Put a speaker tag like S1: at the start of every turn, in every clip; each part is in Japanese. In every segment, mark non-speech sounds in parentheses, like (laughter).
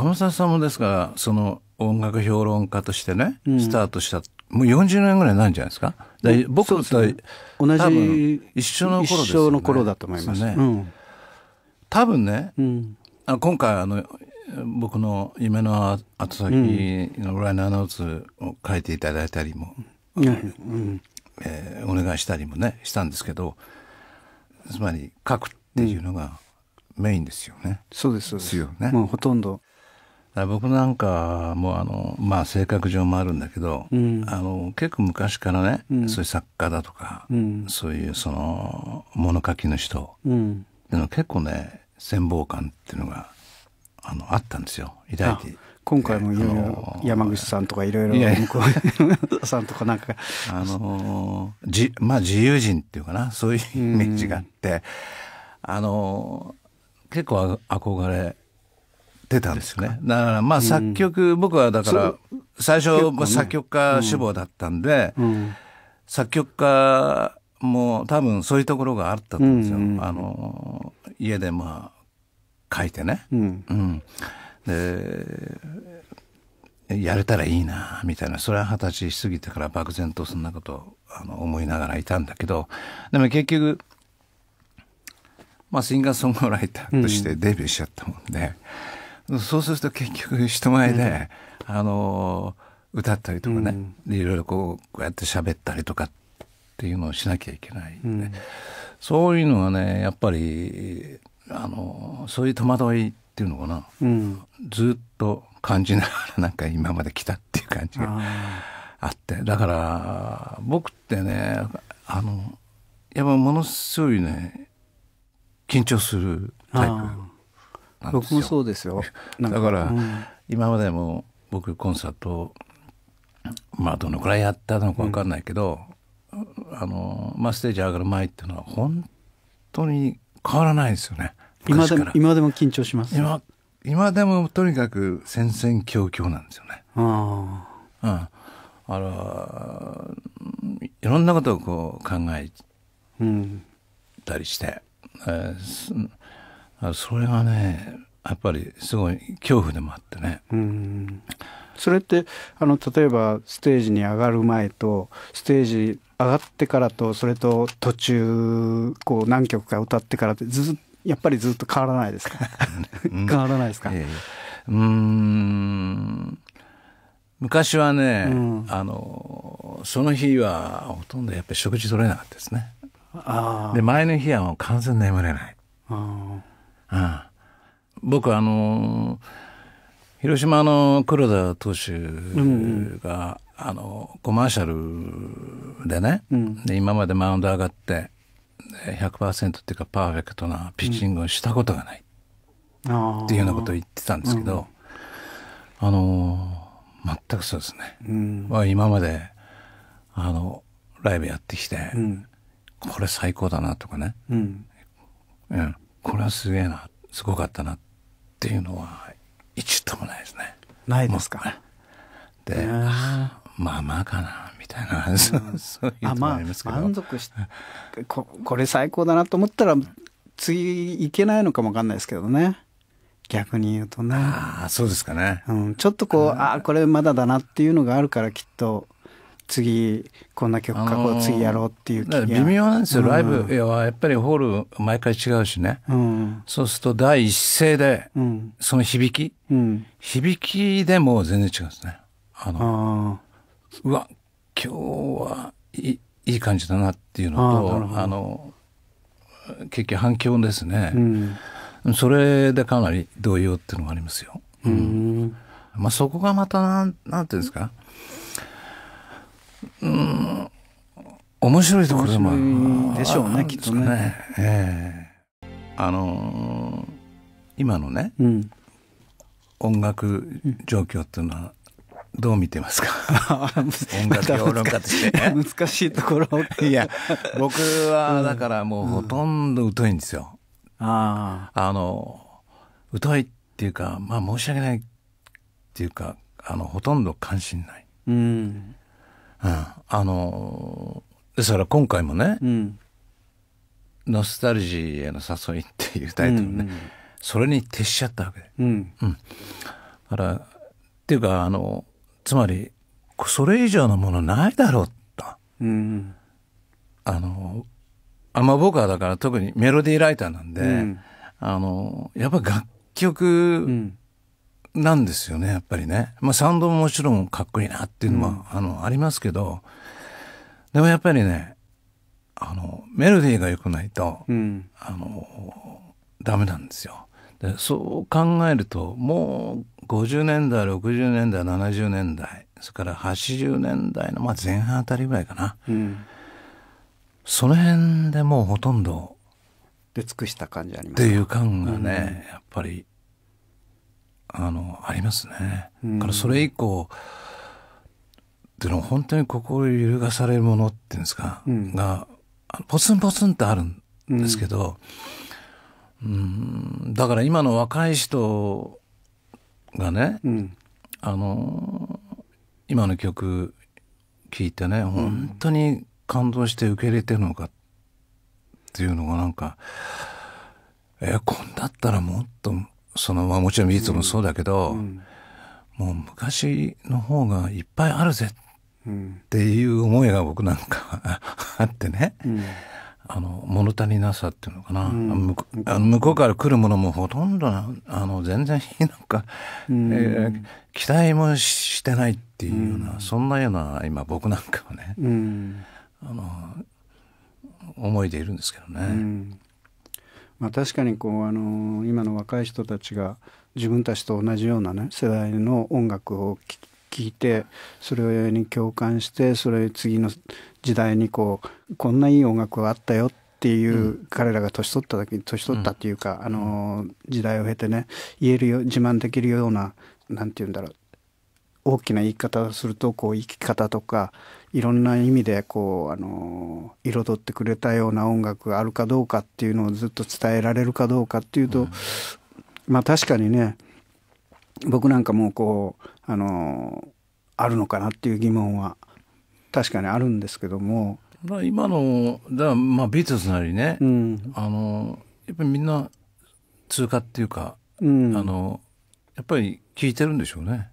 S1: 天沢さんもですからその音楽評論家としてね、うん、スタートしたもう40年ぐらいなんじゃないですか僕と、ね、同じ一緒の頃ですよ、ね、一緒の頃だと思いますね、うん、多分ね、うん、あ今回あの僕の夢の後先のライナーノーツを書いていただいたりも、
S2: うん、
S1: えー、お願いしたりもねしたんですけどつまり書くっていうのがメインですよね、そうですそうですね、もうほとんど僕なんかもあの、まあ、性格上もあるんだけど、うん、あの結構昔からね、うん、そういう作家だとか、うん、そういうその物書きの人、うん、っていうの結構ね羨望感っていうのがあのあったんですよ抱いて。今回もいろいろ山口さんとかいろいろ向こうさんとかなんかあのじまあ自由人っていうかなそういうイメージがあって、あの結構憧れ出たんですね。だからまあ作曲、うん、僕はだから最初、作曲家志望だったんで、うん、作曲家も多分そういうところがあったんですよ。うんうん、あの家でまあ書いてね。うん、でやれたらいいなみたいなそれは二十歳過ぎてから漠然とそんなことあの思いながらいたんだけどでも結局まあシンガーソングライターとしてデビューしちゃったもんで。そうすると結局人前で、うん、あの歌ったりとかね、うん、いろいろこうこうやって喋ったりとかっていうのをしなきゃいけない、うん、そういうのはねやっぱりあのそういう戸惑いっていうのかな、うん、ずっと感じながらなんか今まで来たっていう感じがあってだから僕ってねあのやっぱものすごいね緊張するタイプ。なんです僕もそうですよ (laughs) だから、うん、今までも僕コンサートまあどのくらいやったのか分かんないけど、うん、あのまあ、ステージ上がる前っていうのは本当に変わらないですよね今でも今でも緊張します今今でもとにかく戦々恐々なんですよねああ、うん、あのいろんなことをこう考えたりして、うん、えー、それがねやっぱりすごい恐怖でもあって
S2: ね。うんそれってあの例えばステージに上がる前とステージ上がってからとそれと途中こう何曲か歌ってからってずっやっぱりずっと変わらないですか (laughs) 変わらないですか、う
S1: ん昔はね、うん、あのその日はほとんどやっぱり食事取れなかったですね
S2: あで
S1: 前の日はもう完全眠れな
S2: いあ
S1: ああ僕あの広島の黒田投手が、うんうん、あのコマーシャルでね、うん、で今までマウンド上がって100%っていうかパーフェクトなピッチングをしたことがない、
S2: うん、っていうようなこと
S1: を言ってたんですけど、うん、あの全くそうですね、うん、今まであのライブやってきて、これ最高だなとかね、うん、これはすげえなすごかったなっていうのは一度もないで
S2: すね。ないですか。で、まあまあかなみたいな、そういうのもありますけど、まあ、満足しここれ最高だなと思ったら次いけないのかもわかんないですけどね。逆に言うとね。ああそうですかね。うん、ちょっとこうああこれまだだなっていうのがあるからきっと次こんな曲書こう次やろうっていう微妙なんですよ、うん、ライブ
S1: はやっぱりホール毎回違うしね、うん、そうすると第一声で、その響き、うん、響きでも全然違うんですねあのうわ今日はいいい感じだなっていうのとあの結局反響ですね、それでかなり動揺っていうのがありますよ、まあ、そこがまたなんなんていうんですかうん面白いところでもでしょうねきっとね、ええー、あのー、今のね、うん、音楽状況っていうのはどう見てますか音楽評論家として、ね、(laughs) 難しいところいや僕はだからもうほとんど疎いんですよ、うんうん、ああの疎いっていうかまあ申し訳ないっていうかあのほとんど関心ない、うん、うん、あのですから今回もね、うん、ノスタルジーへの誘い」っていうタイトルね、うんうん、それに徹しちゃったわけで、うん、うん、だからっていうかあのつまりそれ以上のものないだろうと、うん、あのあんま僕はだから特にメロディーライターなんで、うん、あのやっぱ楽曲なんですよね、やっぱりね。まあ、サウンドももちろんかっこいいなっていうのは、うん、あの、ありますけど、でもやっぱりね、あの、メロディーが良くないと、うん、あの、ダメなんですよ。でそう考えると、もう50年代、60年代、70年代、それから80年代の、まあ、前半あたりぐらいかな。うん、その辺でもうほとんど、で尽くした感じありますっていう感がね、やっぱりあのありますね。うからそれ以降での本当に心揺るがされるものっていうんですか、うん、がポツンポツンってあるんですけど、うん、うんだから今の若い人がね、うん、あの今の曲聴いてね本当に感動して受け入れてるのかっていうのがなんかえこんだったらもっとその、まあもちろん美術もそうだけど、もう昔の方がいっぱいあるぜっていう思いが僕なんか (laughs) あってね、うん、あの物足りなさっていうのかな、うん、あの向こうから来るものもほとんどあの全然いのか、うん、えー、期待もしてないっていうような、そんなような今僕なんかは
S2: ね、あの
S1: 思いでいるんですけどね。
S2: まあ、確かにこう、あの今の若い人たちが自分たちと同じような、ね、世代の音楽を聴いてそれに共感してそれ次の時代にこうこんないい音楽があったよっていう、うん、彼らが年取った時に年取ったっていうか、うん、あの時代を経てね言えるよ自慢できるような何て言うんだろう大きな言い方をするとこう生き方とかいろんな意味でこうあの彩ってくれたような音楽があるかどうかっていうのをずっと伝えられるかどうかっていうと、うん、まあ確かにね僕なんかもこうあのあるのかなっていう疑問は確かにあるんですけども。まあ、今のだまあビートルズなりね、うん、あのやっぱり
S1: みんな通過っていうか、うん、あのやっぱり聞いてるんでしょうね。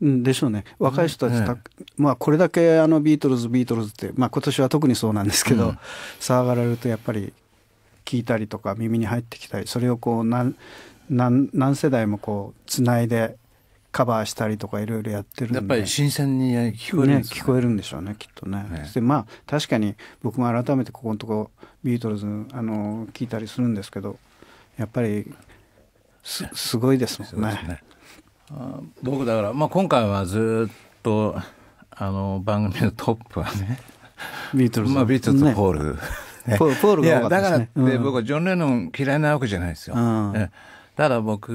S2: でしょうね若い人たちた、まあ、これだけあのビートルズビートルズって、まあ、今年は特にそうなんですけど、うん、騒がれるとやっぱり聞いたりとか耳に入ってきたりそれをこう何何何世代もこうつないでカバーしたりとかいろいろやってるんでやっぱり新鮮に聞こえるんです、ね、ね、聞こえるんでしょうねきっとね。ねでまあ確かに僕も改めてここのとこビートルズあの聞いたりするんですけどやっぱりすすごいですもんね。
S1: 僕だから、まあ、今回はずっとあの番組のトップはねビートルズ、まあ、ビートルズポール、ね、ポールが多かったですね、だから僕はジョン・レノン嫌いなわけじゃないですよ、うん、ただ僕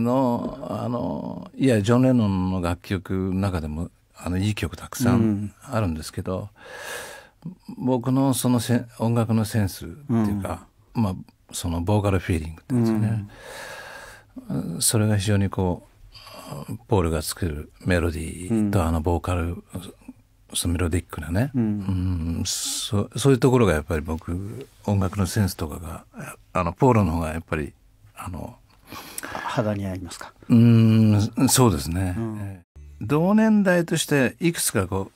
S1: のあのいやジョン・レノンの楽曲の中でもあのいい曲たくさんあるんですけど、うん、僕のそのせ音楽のセンスっていうか、うん、まあそのボーカルフィーリングっていうんですよね、それが非常にこうポールが作るメロディーと、あのボーカルそのメロディックなね、うん、うん、そそういうところがやっぱり僕音楽のセンスとかがあのポールの方がやっぱりあの
S2: 肌に合いますかうん
S1: そうですね、うん、同年代としていくつかこ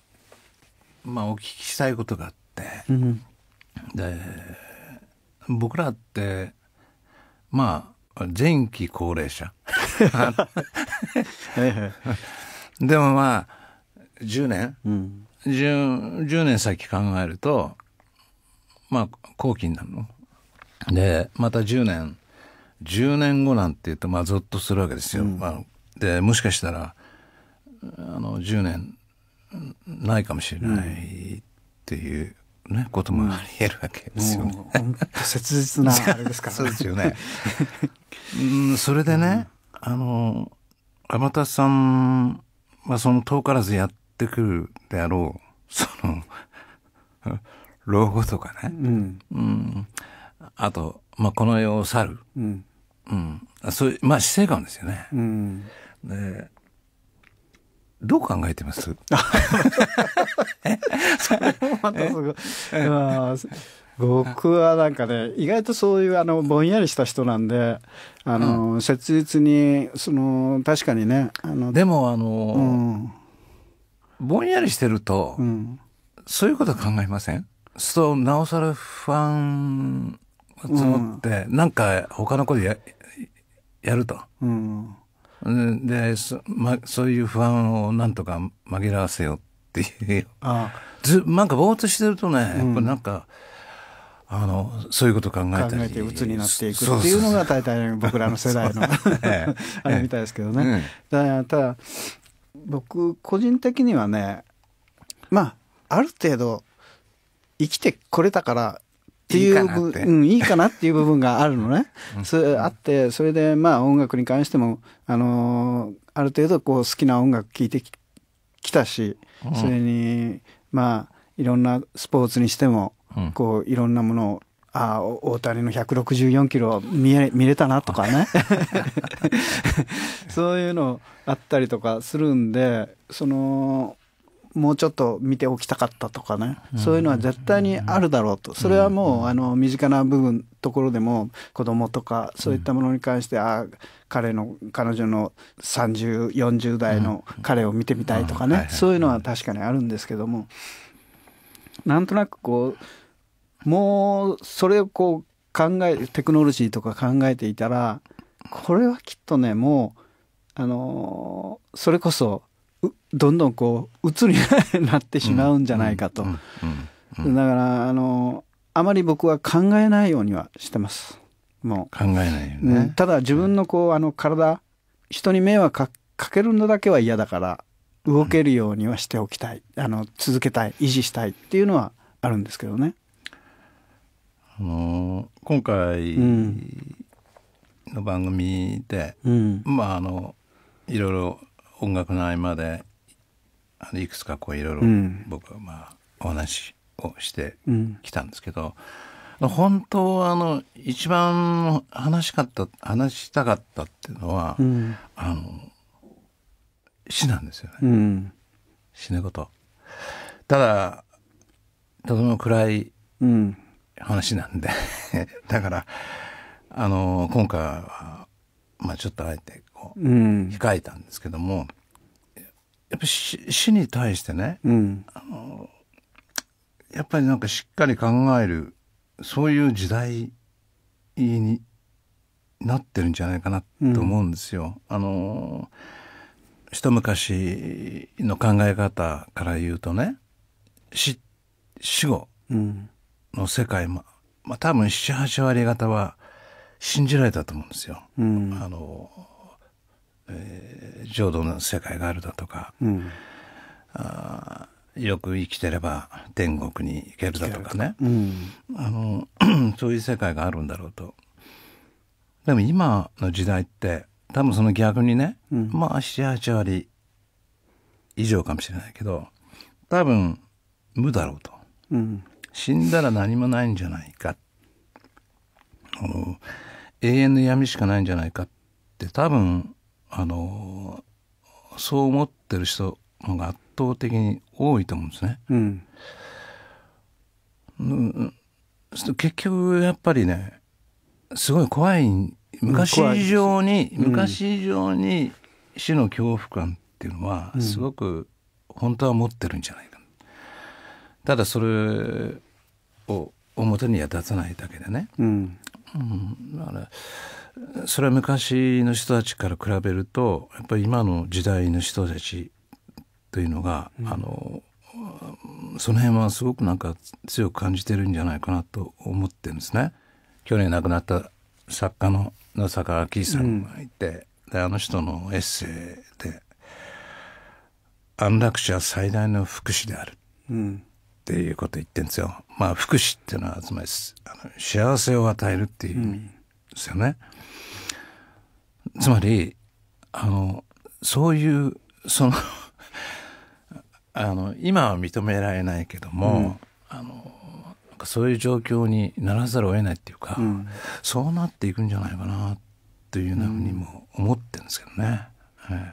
S1: う、まあ、お聞きしたいことがあって、うん、で僕らってまあ前期高齢者 (laughs) でもまあ10年、うん、10, 10年先考えるとまあ後期になるのでまた10年10年後なんて言うとまあゾッとするわけですよ、うん、まあ、でもしかしたらあの10年ないかもしれないっていうね、こともあり得るわけですよね。切実なあれですから、ね、そうですよね。うん、それでね、うん、あの天達さんはその遠からずやってくるであろうその (laughs) 老後とかね、うんうん、あと、まあ、この世を去る、うんうん、そういう、まあ、死生観ですよね。うん、で
S2: どう考えてます僕はなんかね意外とそういうあのぼんやりした人なんであの、うん、切実にその確かにねあのでもあの、うん、ぼんや
S1: りしてると、うん、そういうこと考えませんそうなおさら不安募って、うん、なんか他のことややると。うんでそ,、ま、そういう不安をなんとか紛らわせようっていうあずなんかぼーっとしてるとね、うん、やっなんかあのそういうこと考えたり考えて鬱になっていくっていうの
S2: が大体僕らの世代の (laughs) (laughs) あれみたいですけどね、うん、ただ僕個人的にはねまあある程度生きてこれたからっていう、うん、いいかなっていう部分があるのね。それあって、それでまあ音楽に関しても、あのー、ある程度こう好きな音楽聴いてきたし、それに、まあ、いろんなスポーツにしても、こう、いろんなものをあ大谷の164キロ見見れたなとかね (laughs) (laughs) そういうのあったりとかするんでそのもうちょっと見ておきたかったとかね、そういうのは絶対にあるだろうと、それはもうあの身近な部分ところでも子供とかそういったものに関して、ああ彼の彼女の3040代の彼を見てみたいとかね、そういうのは確かにあるんですけどもなんとなくこうもうそれをこう考えテクノロジーとか考えていたらこれはきっとねもうあのそれこそどんどんこう鬱になってしまうんじゃないかと、だからあのあまり僕は考えないようにはしてますもう考えないよね、うん、ただ自分のこうあの体人に迷惑かけるのだけは嫌だから動けるようにはしておきたい、あの続けたい維持したいっていうのはあるんですけどね。
S1: あの今回の番組で、うん、まああのいろいろ音楽の合間であのいくつかこういろいろ僕はまあお話をしてきたんですけど、うん、本当はあの一番話しかった話したかったっていうのは、うん、あの死なんですよね、うん、死ぬこと。ただとても暗い話なんで (laughs) だからあの今回はまあちょっとあえて控えたんですけども、うん、やっぱ死に対してね、うん、あのやっぱりなんかしっかり考えるそういう時代になってるんじゃないかなと思うんですよ。うん、あの一昔の考え方から言うとね死死後の世界も、まあ、多分78割方は信じられたと思うんですよ。うん、あのえー、浄土の世界があるだとか、うん、あよく生きてれば天国に行けるだとかね、うん、あの (clears throat) そういう世界があるんだろうと。でも今の時代って多分その逆にね、うん、まあ78割以上かもしれないけど多分無だろうと、うん、死んだら何もないんじゃないか永遠の闇しかないんじゃないかって多分あのそう思ってる人のが圧倒的に多いと思うんですね。うん、うん、結局やっぱりねすごい怖い昔以上に、うん、昔以上に死の恐怖感っていうのはすごく本当は持ってるんじゃないか、うん、ただそれを表には出さないだけでね、うん、うん、だからそれは昔の人たちから比べるとやっぱり今の時代の人たちというのが、うん、あのその辺はすごくなんか強く感じてるんじゃないかなと思ってるんですね。去年亡くなった作家の野坂昭さんがいて、うん、であの人のエッセイで「安楽死は最大の福祉である」っていうこと言ってるんですよ。まあ福祉っていうのはつまりあの幸せを与えるっていう意味ですよね。うんつまりあのそういうその (laughs) あの今は認められないけども、うん、あのそういう状況にならざるを得ないっていうか、うん、そうなっていくんじゃないかなというふうにも思ってるんですけどね。うん、はい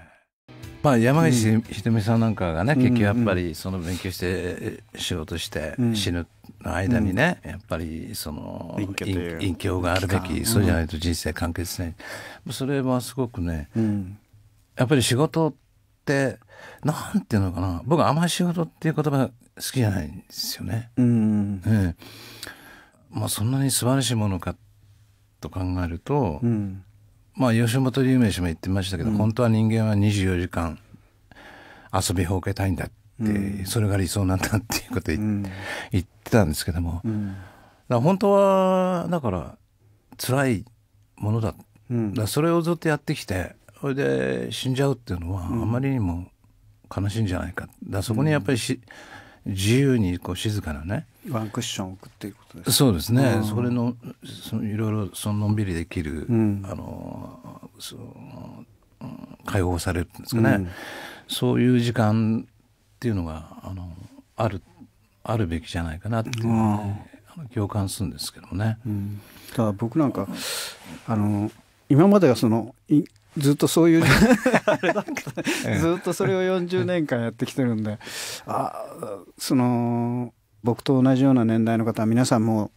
S1: まあ、山岸ひとみさんなんかがね、結局やっぱりその勉強して仕事して死ぬの間にね、うん、やっぱりその隠居があるべきそうじゃないと人生完結しない、それはすごくね、うん、やっぱり仕事ってなんていうのかな僕あんまり仕事っていう言葉好きじゃないんですよね。うんまあ、そんなに素晴らしいものかと考えると、まあ吉本龍明氏も言ってましたけど、本当は人間は24時間遊びほうけたいんだって。、それが理想なんだっていうことを、うん、言ってたんですけども、うん、本当はだから辛いものだ,、だそれをずっとやってきてそれで死んじゃうっていうのはあまりにも悲しいんじゃないかだそこにやっぱりし、自由にこう静かなねワンクッション置くっていうことですそうですね、それのそのいろいろそのんびりできる、あのその解放されるんですかね、そういう時間っていうのがあのあるあるべきじゃないかなっていうの共感するんですけどもね。うん、だから僕なんか
S2: あの今までがそのいずっとそういう (laughs) ずっとそれを40年間やってきてるんであその僕と同じような年代の方は皆さんも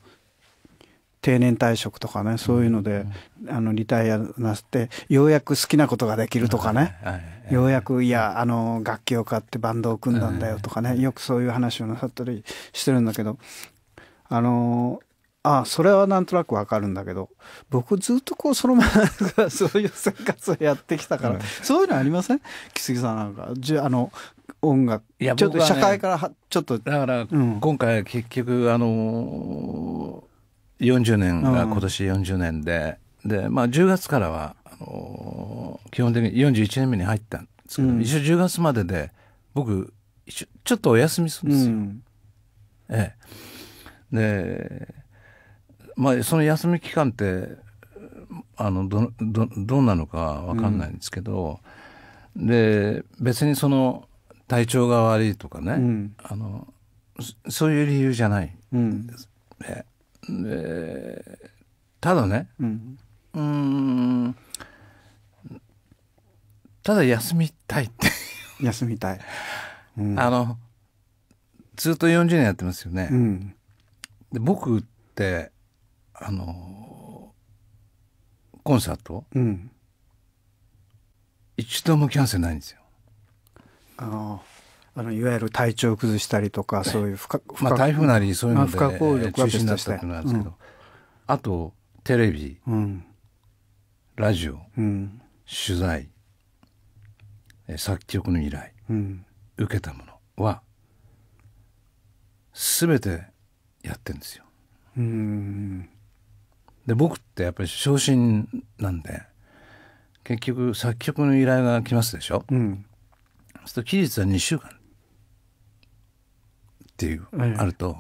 S2: 定年退職とかねそういうので、あのリタイアなさってようやく好きなことができるとかね、はいはいはいようやくいやあの楽器を買ってバンドを組んだんだよとかねよくそういう話をなさったりしてるんだけどあのあそれはなんとなくわかるんだけど僕ずっとこうそのままそういう生活をやってきたから、そういうのありません木杉さんなんかじあの音楽いや、ね、ちょっと社会からはちょっとだから、今
S1: 回結局あの40年が今年40年で、うん、でまあ10月からはの基本的に41年目に入ったんですけど、うん、一応10月までで僕ちょっとお休みするんですよ。うん、ええ、でまあその休み期間ってあのどどどうなのか分かんないんですけど、うん、で別にその体調が悪いとかね、うん、あのそういう理由じゃない、うん、でただねうんただ休みたいって休みたい、うん、あのずっと40年やってますよね、うん、で僕ってあの
S2: コンサート、うん、一度もキャンセルないんですよあのあのいわゆる体調崩したりとか、そういう不可、まあ、台風なりそういうので中止になったってなんですけど、うん、あ
S1: とテレビ、ラジオ、取材作曲の依頼、うん、受けたものは全てやってんですよ。で僕ってやっぱり昇進なんで結局作曲の依頼が来ますでしょ。うん、すると期日は2週間っていう、はい、あると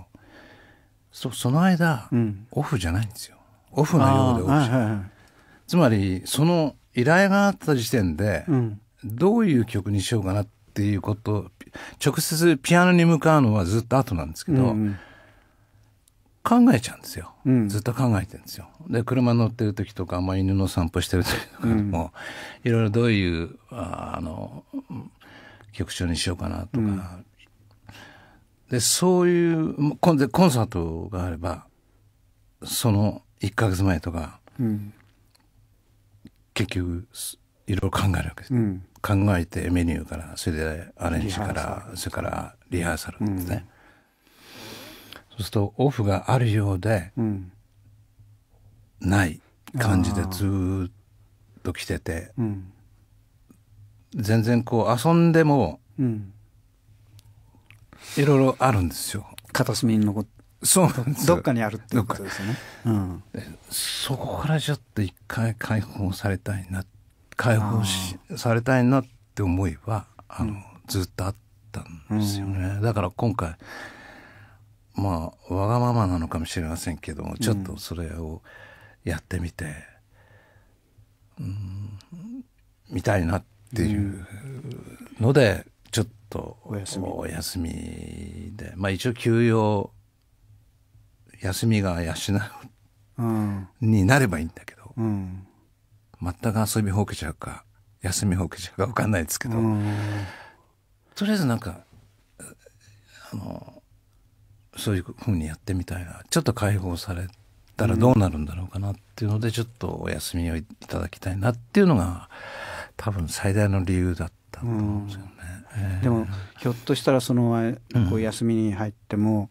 S1: そその間、うん、オフじゃないんですよ。オフのようでオフじゃない、つまりその依頼があった時点で、うん、どういう曲にしようかなっていうことを直接ピアノに向かうのはずっと後なんですけど、うん、考えちゃうんですよ、うん、ずっと考えてるんですよ。で車乗ってる時とか、まあ、犬の散歩してる時とかでも、うん、いろいろどういうあの曲調にしようかなとか、でそういうコンコンサートがあればその1か月前とか、結局いろいろ考えるわけです。考えてメニューからそれでアレンジからそれからリハーサルですね、うん、そうするとオフがあるようで、うん、ない感じでずっと来てて、うん、全然こう遊んでも、いろいろあるんですよ片隅に残ってそうどっかにあるっていうことですね、うん、そこからちょっと一回解放されたいなっ解放しされたいなって思いはあの、うん、ずっとあったんですよね、うん、だから今回まあわがままなのかもしれませんけどもちょっとそれをやってみて、うん、見たいなっていうので、ちょっとお休みお休みでまあ一応休養休みが養う、うん、になればいいんだけど。うん全く遊びほうけちゃうか休みほうけちゃうか分かんないですけど、とりあえずなんかあのそういうふうにやってみたいなちょっと解放されたらどうなるんだろうかなっていうので、うん、ちょっとお休みをいただきたいなっていうのが多分最大の理由だった
S2: と思うんですよね。えー、でもひょっとしたらそのこう休みに入っても、うん、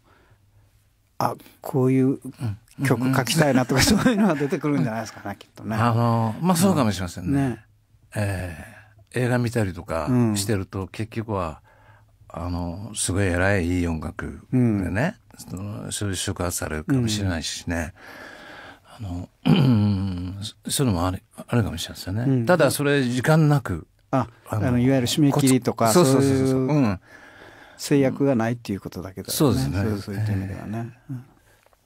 S2: あこういう曲書きたいなとか、そういうのは出てくるんじゃないですかね、きっ
S1: とね。あの、まあそうかもしれませんね。うん、ねえー、映画見たりとかしてると、結局は、あの、すごい偉いいい音楽でね、うん、そういう触発されるかもしれないしね。うん、あの、うん、
S2: そういうのもある、あるかもしれませんね。うん、ただ、それ、時間なく。あ、あの、いわゆる締め切りとか、そうそうそうそう。制約がないっていうことだけだよね。そうですね。そういう意味ではね。えー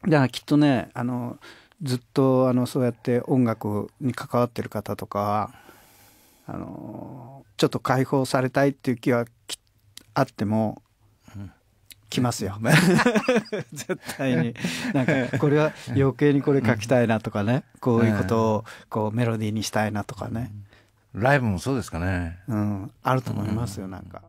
S2: だからきっとねあのずっとあのそうやって音楽に関わってる方とかあのちょっと解放されたいっていう気はあっても来ますよ (laughs) 絶対になんかこれは余計にこれ書きたいなとかねこういうことをこうメロディーにしたいなとかねライブもそうですかねうんあると思いますよなんか。